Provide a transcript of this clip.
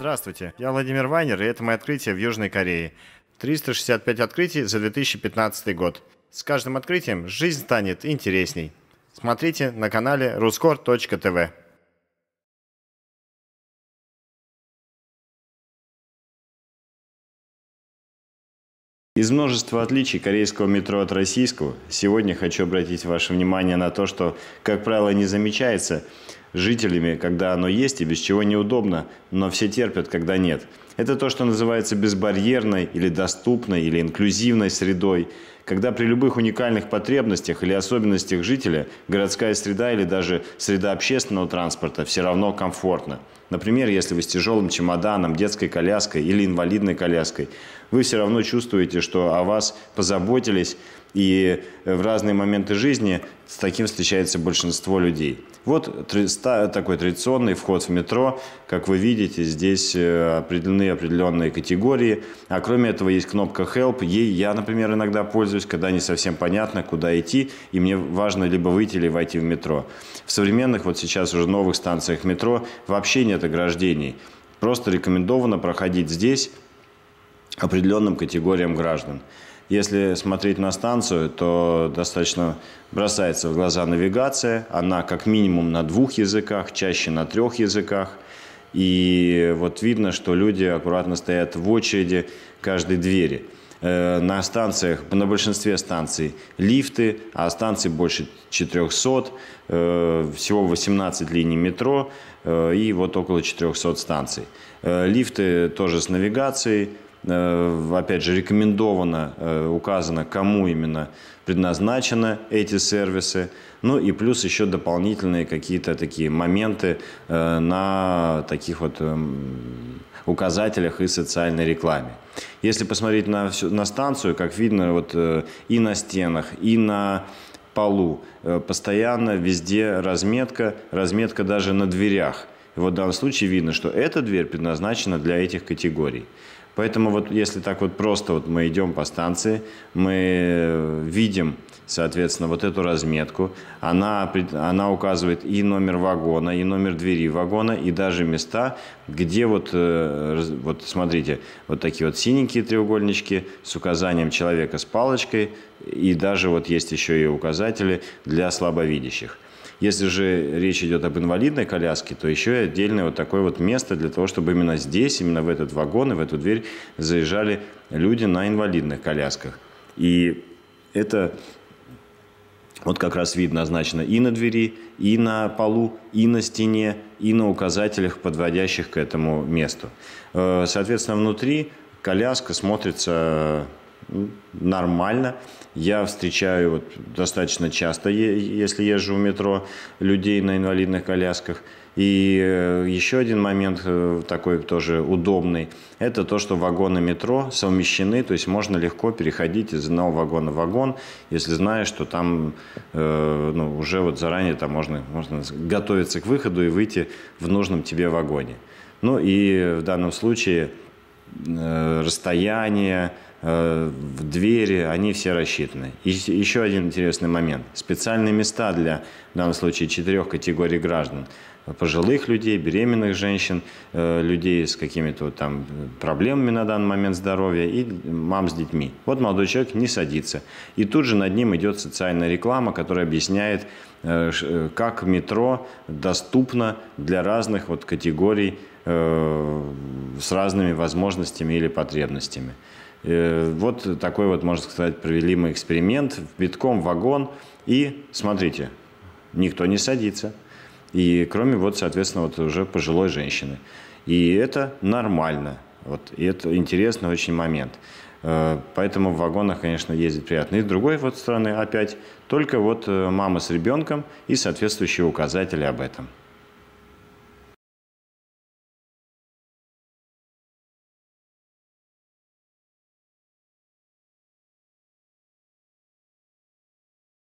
Здравствуйте, я Владимир Вайнер, и это мои открытия в Южной Корее. 365 открытий за 2015 год. С каждым открытием жизнь станет интересней. Смотрите на канале ruscore.tv. Из множества отличий корейского метро от российского, сегодня хочу обратить ваше внимание на то, что, как правило, не замечается – жителями, когда оно есть и без чего неудобно, но все терпят, когда нет. Это то, что называется безбарьерной или доступной или инклюзивной средой, когда при любых уникальных потребностях или особенностях жителя городская среда или даже среда общественного транспорта все равно комфортна. Например, если вы с тяжелым чемоданом, детской коляской или инвалидной коляской, вы все равно чувствуете, что о вас позаботились, и э, в разные моменты жизни с таким встречается большинство людей. Вот такой традиционный вход в метро. Как вы видите, здесь э, определены определенные категории. А кроме этого есть кнопка «Help». Ей я, например, иногда пользуюсь, когда не совсем понятно, куда идти, и мне важно либо выйти, либо войти в метро. В современных, вот сейчас уже новых станциях метро вообще нет ограждений. Просто рекомендовано проходить здесь определенным категориям граждан. Если смотреть на станцию, то достаточно бросается в глаза навигация. Она как минимум на двух языках, чаще на трех языках. И вот видно, что люди аккуратно стоят в очереди каждой двери. Э, на станциях, на большинстве станций лифты, а станций больше 400, э, всего 18 линий метро э, и вот около 400 станций. Лифты тоже с навигацией, Э, опять же, рекомендовано, э, указано, кому именно предназначены эти сервисы. Ну и плюс еще дополнительные какие-то такие моменты э, на таких вот эм, указателях и социальной рекламе. Если посмотреть на, всю, на станцию, как видно, вот и на стенах, и на полу постоянно везде разметка, разметка даже на дверях. И вот в данном случае видно, что эта дверь предназначена для этих категорий. Поэтому вот если так вот просто вот мы идем по станции, мы э, видим, соответственно, вот эту разметку. Она, она указывает и номер вагона, и номер двери вагона, и даже места, где вот, э, вот смотрите, вот такие вот синенькие треугольнички с указанием человека с палочкой, и даже вот есть еще и указатели для слабовидящих. Если же речь идет об инвалидной коляске, то еще и отдельное вот такое вот место для того, чтобы именно здесь, именно в этот вагон и в эту дверь заезжали люди на инвалидных колясках. И это вот как раз видно, назначено и на двери, и на полу, и на стене, и на указателях, подводящих к этому месту. Э, соответственно, внутри коляска смотрится нормально. Я встречаю вот, достаточно часто, если езжу в метро, людей на инвалидных колясках. И э, еще один момент э, такой тоже удобный, это то, что вагоны метро совмещены, то есть можно легко переходить из одного вагона в вагон, если знаешь, что там э, ну, уже вот заранее там можно, можно готовиться к выходу и выйти в нужном тебе вагоне. Ну и в данном случае э, расстояние, Э, в двери, они все рассчитаны. еще один интересный момент. Специальные места для, в данном случае, четырех категорий граждан. Пожилых людей, беременных женщин, э, людей с какими-то там проблемами на данный момент здоровья и мам с детьми. Вот молодой человек не садится. И тут же над ним идет социальная реклама, которая объясняет, э, как метро доступно для разных вот категорий с разными возможностями или потребностями. Э, вот такой вот, можно сказать, провели мы эксперимент. Битком вагон. И смотрите, никто не садится. И кроме вот, соответственно, вот уже пожилой женщины. И это нормально. Вот, и это интересный очень момент. Э, поэтому в вагонах, конечно, ездить приятно. И с другой вот стороны опять только вот э, мама с ребенком и соответствующие указатели об этом.